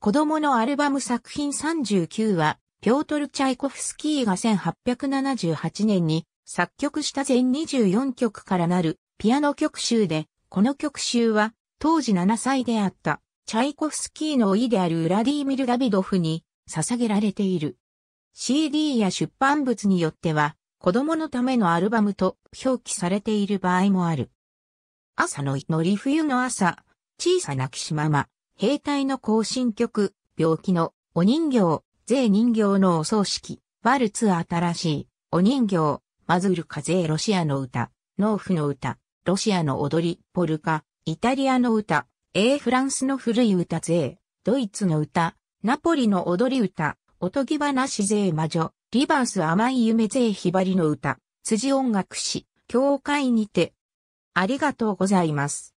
子供のアルバム作品39は、ピョートル・チャイコフスキーが1878年に作曲した全24曲からなるピアノ曲集で、この曲集は当時7歳であったチャイコフスキーの意であるウラディーミル・ダビドフに捧げられている。CD や出版物によっては子供のためのアルバムと表記されている場合もある。朝の祈り冬の朝、小さな岸ママ。兵隊の行進曲、病気のお人形、税人形のお葬式、ワルツ新しい、お人形、マズルカ税ロシアの歌、農夫の歌、ロシアの踊り、ポルカ、イタリアの歌、英フランスの古い歌税、ドイツの歌、ナポリの踊り歌、おとぎ話税魔女、リバース甘い夢税ひばりの歌、辻音楽史、教会にて、ありがとうございます。